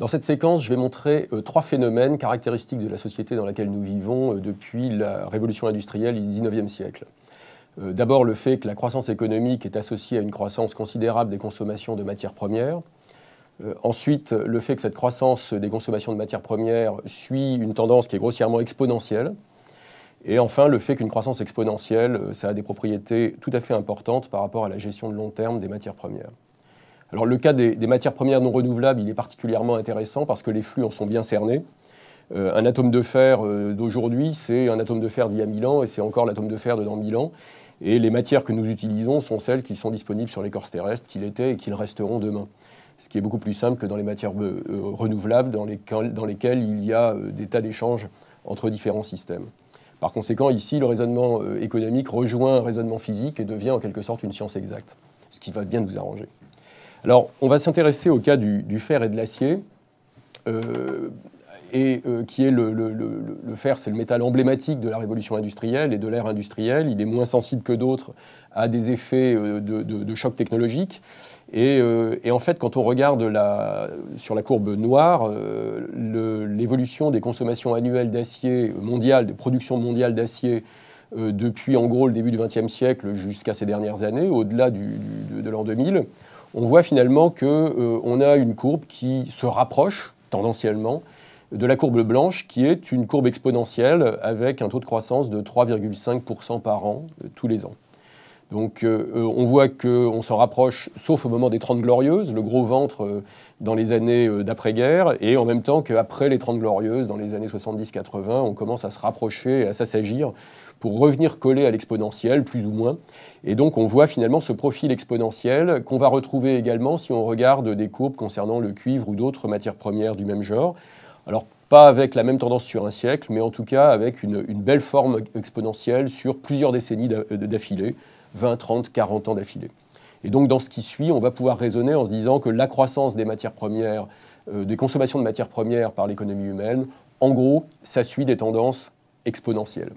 Dans cette séquence, je vais montrer euh, trois phénomènes caractéristiques de la société dans laquelle nous vivons euh, depuis la révolution industrielle du XIXe siècle. Euh, d'abord, le fait que la croissance économique est associée à une croissance considérable des consommations de matières premières. ensuite, le fait que cette croissance des consommations de matières premières suit une tendance qui est grossièrement exponentielle. Et enfin, le fait qu'une croissance exponentielle, ça a des propriétés tout à fait importantes par rapport à la gestion de long terme des matières premières. Alors le cas des, matières premières non renouvelables, il est particulièrement intéressant parce que les flux en sont bien cernés. Euh, un atome de fer euh, d'aujourd'hui, c'est un atome de fer d'il y a 1000 ans et c'est encore l'atome de fer de dans 1000 ans. Et les matières que nous utilisons sont celles qui sont disponibles sur l'écorce terrestre, qu'il était et qu'ils resteront demain. Ce qui est beaucoup plus simple que dans les matières euh, renouvelables, dans, les, dans, lesquelles il y a des tas d'échanges entre différents systèmes. Par conséquent, ici, le raisonnement économique rejoint un raisonnement physique et devient en quelque sorte une science exacte, ce qui va bien nous arranger. Alors, on va s'intéresser au cas du, fer et de l'acier, euh, et euh, qui est le, fer, c'est le métal emblématique de la révolution industrielle et de l'ère industrielle. Il est moins sensible que d'autres à des effets euh, de, choc technologique. Et, en fait, quand on regarde sur la courbe noire, l'évolution des consommations annuelles d'acier mondiales, des productions mondiales d'acier depuis en gros le début du XXe siècle jusqu'à ces dernières années, au-delà de l'an 2000, on voit finalement qu'on euh, a une courbe qui se rapproche tendanciellement de la courbe blanche, qui est une courbe exponentielle avec un taux de croissance de 3,5% par an euh, tous les ans. Donc euh, on voit qu'on s'en rapproche, sauf au moment des 30 Glorieuses, le gros ventre dans les années d'après-guerre, et en même temps qu'après les 30 Glorieuses, dans les années 70-80, on commence à se rapprocher, à s'assagir pour revenir coller à l'exponentiel, plus ou moins. Et donc on voit finalement ce profil exponentiel qu'on va retrouver également si on regarde des courbes concernant le cuivre ou d'autres matières premières du même genre. Alors pas avec la même tendance sur un siècle, mais en tout cas avec une, belle forme exponentielle sur plusieurs décennies euh, d'affilée, 20, 30, 40 ans d'affilée. Et donc dans ce qui suit, on va pouvoir raisonner en se disant que la croissance des matières premières, euh, des consommations de matières premières par l'économie humaine, en gros, ça suit des tendances exponentielles.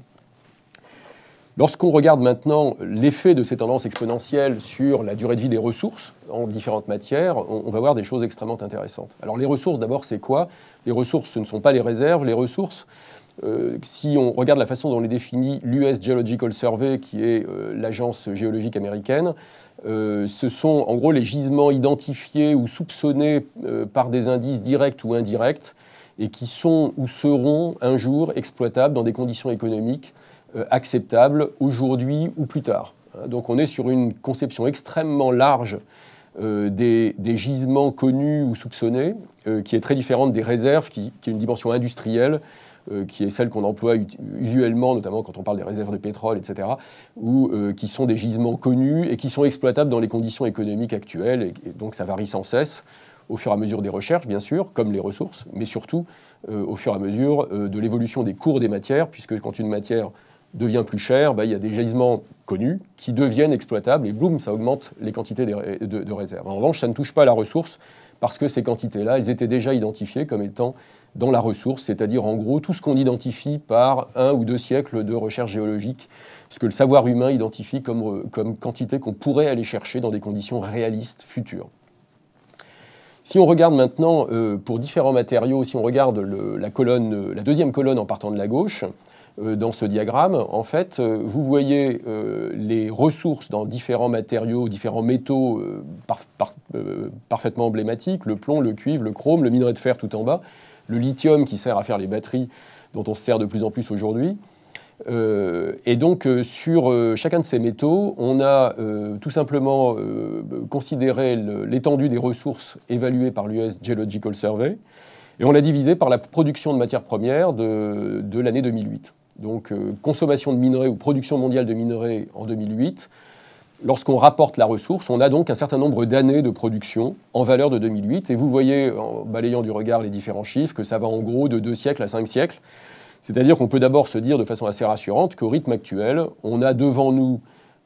Lorsqu'on regarde maintenant l'effet de ces tendances exponentielles sur la durée de vie des ressources en différentes matières, on, va voir des choses extrêmement intéressantes. Alors les ressources, d'abord, c'est quoi Les ressources, ce ne sont pas les réserves. Les ressources, euh, si on regarde la façon dont les définit l'US Geological Survey, qui est euh, l'agence géologique américaine, euh, ce sont en gros les gisements identifiés ou soupçonnés par des indices directs ou indirects et qui sont ou seront un jour exploitables dans des conditions économiques euh, acceptable aujourd'hui ou plus tard. Hein, donc on est sur une conception extrêmement large euh, des, gisements connus ou soupçonnés, euh, qui est très différente des réserves, qui, qui est une dimension industrielle, qui est celle qu'on emploie usuellement, notamment quand on parle des réserves de pétrole, etc., ou qui sont des gisements connus et qui sont exploitables dans les conditions économiques actuelles, et donc ça varie sans cesse au fur et à mesure des recherches, bien sûr, comme les ressources, mais surtout au fur et à mesure de l'évolution des cours des matières, puisque quand une matière devient plus cher, ben, il y a des gisements connus qui deviennent exploitables et boum ça augmente les quantités de, réserves. En revanche, ça ne touche pas la ressource parce que ces quantités-là, elles étaient déjà identifiées comme étant dans la ressource, c'est-à-dire en gros tout ce qu'on identifie par un ou deux siècles de recherche géologique, ce que le savoir humain identifie comme, euh, quantité qu'on pourrait aller chercher dans des conditions réalistes futures. Si on regarde maintenant euh, pour différents matériaux, si on regarde la deuxième colonne en partant de la gauche, euh, dans ce diagramme, en fait, euh, vous voyez euh, les ressources dans différents matériaux, différents métaux parfaitement emblématiques, le plomb, le cuivre, le chrome, le minerai de fer tout en bas, le lithium qui sert à faire les batteries dont on se sert de plus en plus aujourd'hui. et donc sur chacun de ces métaux, on a tout simplement considéré l'étendue des ressources évaluées par l'US Geological Survey, et on l'a divisé par la production de matières premières de l'année 2008 donc euh, consommation de minerais ou production mondiale de minerais en 2008, lorsqu'on rapporte la ressource, on a donc un certain nombre d'années de production en valeur de 2008. Et vous voyez, en balayant du regard les différents chiffres, que ça va en gros de deux siècles à 5 siècles. C'est-à-dire qu'on peut d'abord se dire de façon assez rassurante qu'au rythme actuel, on a devant nous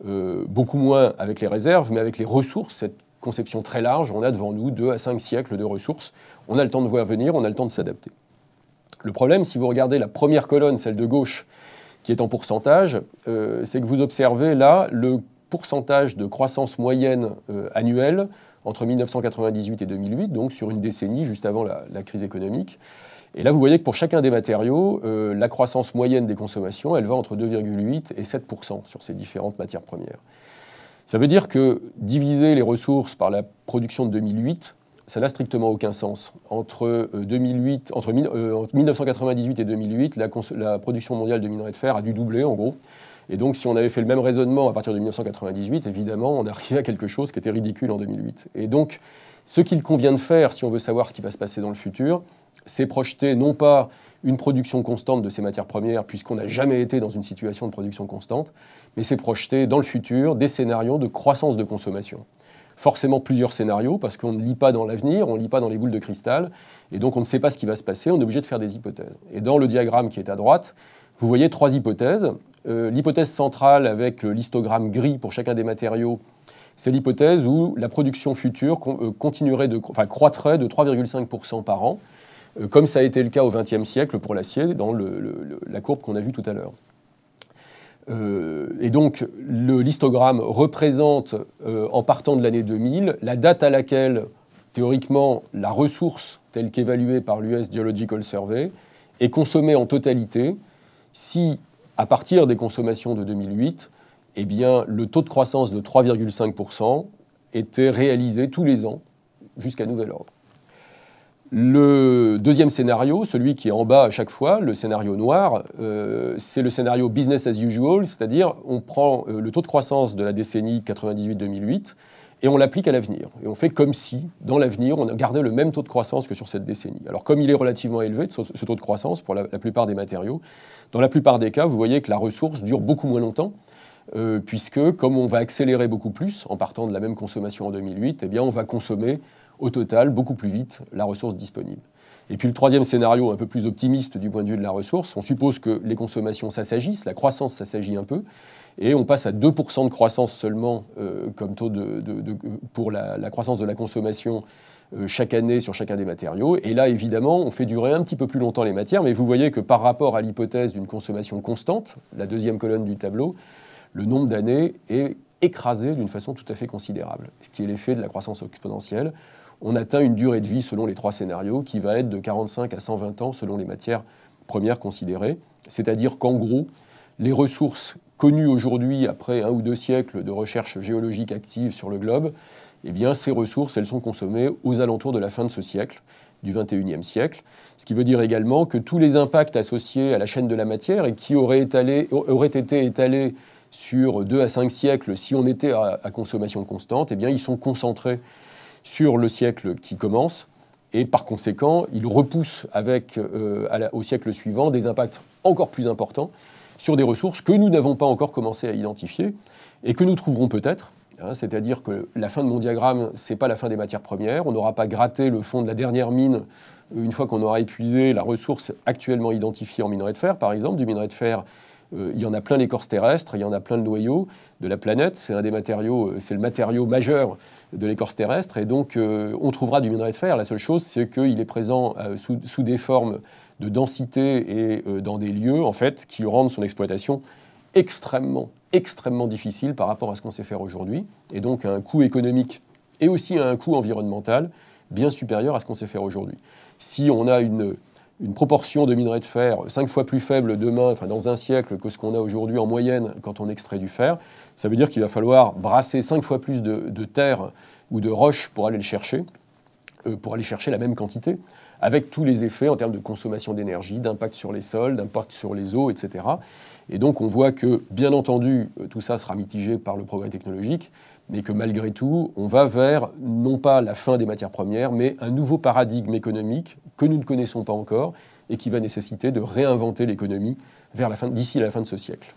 euh, beaucoup moins avec les réserves, mais avec les ressources, cette conception très large, on a devant nous deux à cinq siècles de ressources. On a le temps de voir venir, on a le temps de s'adapter. Le problème, si vous regardez la première colonne, celle de gauche, qui est en pourcentage, euh, c'est que vous observez là le pourcentage de croissance moyenne euh, annuelle entre 1998 et 2008, donc sur une décennie juste avant la, crise économique. Et là, vous voyez que pour chacun des matériaux, euh, la croissance moyenne des consommations, elle va entre 2,8 et 7 sur ces différentes matières premières. Ça veut dire que diviser les ressources par la production de 2008, ça n'a strictement aucun sens. Entre, 2008, euh, entre, 1998 euh, et 2008, la, la, production mondiale de minerais de fer a dû doubler en gros. Et donc si on avait fait le même raisonnement à partir de 1998, évidemment, on arrivait à quelque chose qui était ridicule en 2008. Et donc ce qu'il convient de faire si on veut savoir ce qui va se passer dans le futur, c'est projeter non pas une production constante de ces matières premières, puisqu'on n'a jamais été dans une situation de production constante, mais c'est projeter dans le futur des scénarios de croissance de consommation forcément plusieurs scénarios parce qu'on ne lit pas dans l'avenir, on ne lit pas dans les boules de cristal, et donc on ne sait pas ce qui va se passer, on est obligé de faire des hypothèses. Et dans le diagramme qui est à droite, vous voyez trois hypothèses. Euh, l'hypothèse centrale avec l'histogramme gris pour chacun des matériaux, c'est l'hypothèse où la production future euh, continuerait de, enfin, croîtrait de 3,5% par an, euh, comme ça a été le cas au XXe siècle pour l'acier dans la courbe qu'on a vue tout à l'heure. Euh, et donc, l'histogramme représente, euh, en partant de l'année 2000, la date à laquelle, théoriquement, la ressource telle qu'évaluée par l'US Geological Survey est consommée en totalité si, à partir des consommations de 2008, eh bien, le taux de croissance de 3,5% était réalisé tous les ans jusqu'à nouvel ordre. Le deuxième scénario, celui qui est en bas à chaque fois, le scénario noir, euh, c'est le scénario business as usual, c'est-à-dire on prend euh, le taux de croissance de la décennie 98-2008 et on l'applique à l'avenir. Et on fait comme si, dans l'avenir, on gardait le même taux de croissance que sur cette décennie. Alors comme il est relativement élevé, ce taux de croissance, pour la, plupart des matériaux, dans la plupart des cas, vous voyez que la ressource dure beaucoup moins longtemps. Euh, puisque comme on va accélérer beaucoup plus en partant de la même consommation en 2008, eh bien on va consommer au total beaucoup plus vite la ressource disponible. Et puis le troisième scénario, un peu plus optimiste du point de vue de la ressource, on suppose que les consommations s'assagissent, la croissance s'assagit un peu, et on passe à 2% de croissance seulement euh, comme taux de, pour la, croissance de la consommation euh, chaque année sur chacun des matériaux. Et là, évidemment, on fait durer un petit peu plus longtemps les matières, mais vous voyez que par rapport à l'hypothèse d'une consommation constante, la deuxième colonne du tableau, le nombre d'années est écrasé d'une façon tout à fait considérable, ce qui est l'effet de la croissance exponentielle on atteint une durée de vie selon les trois scénarios qui va être de 45 à 120 ans selon les matières premières considérées. C'est-à-dire qu'en gros, les ressources connues aujourd'hui après un ou deux siècles de recherche géologique active sur le globe, eh bien, ces ressources, elles sont consommées aux alentours de la fin de ce siècle, du 21e siècle. Ce qui veut dire également que tous les impacts associés à la chaîne de la matière et qui auraient, été étalés sur deux à cinq siècles si on était à, consommation constante, eh bien, ils sont concentrés sur le siècle qui commence. Et par conséquent, il repousse avec, euh, au siècle suivant des impacts encore plus importants sur des ressources que nous n'avons pas encore commencé à identifier et que nous trouverons peut-être. Hein, c'est-à-dire que la fin de mon diagramme, ce n'est pas la fin des matières premières. On n'aura pas gratté le fond de la dernière mine euh, une fois qu'on aura épuisé la ressource actuellement identifiée en minerai de fer, par exemple, du minerai de fer euh, il y en a plein l'écorce terrestre, il y en a plein le noyau de la planète. C'est un des matériaux, euh, c'est le matériau majeur de l'écorce terrestre. Et donc, euh, on trouvera du minerai de fer. La seule chose, c'est qu'il est présent sous, sous, des formes de densité et dans des lieux, en fait, qui rendent son exploitation extrêmement, extrêmement difficile par rapport à ce qu'on sait faire aujourd'hui. Et donc, à un coût économique et aussi à un coût environnemental bien supérieur à ce qu'on sait faire aujourd'hui. Si on a une une proportion de minerai de fer cinq fois plus faible demain, enfin dans un siècle, que ce qu'on a aujourd'hui en moyenne quand on extrait du fer, ça veut dire qu'il va falloir brasser cinq fois plus de, terre ou de roche pour aller le chercher, euh, pour aller chercher la même quantité, avec tous les effets en termes de consommation d'énergie, d'impact sur les sols, d'impact sur les eaux, etc. Et donc on voit que, bien entendu, euh, tout ça sera mitigé par le progrès technologique, mais que malgré tout, on va vers non pas la fin des matières premières, mais un nouveau paradigme économique que nous ne connaissons pas encore et qui va nécessiter de réinventer l'économie d'ici la fin de ce siècle.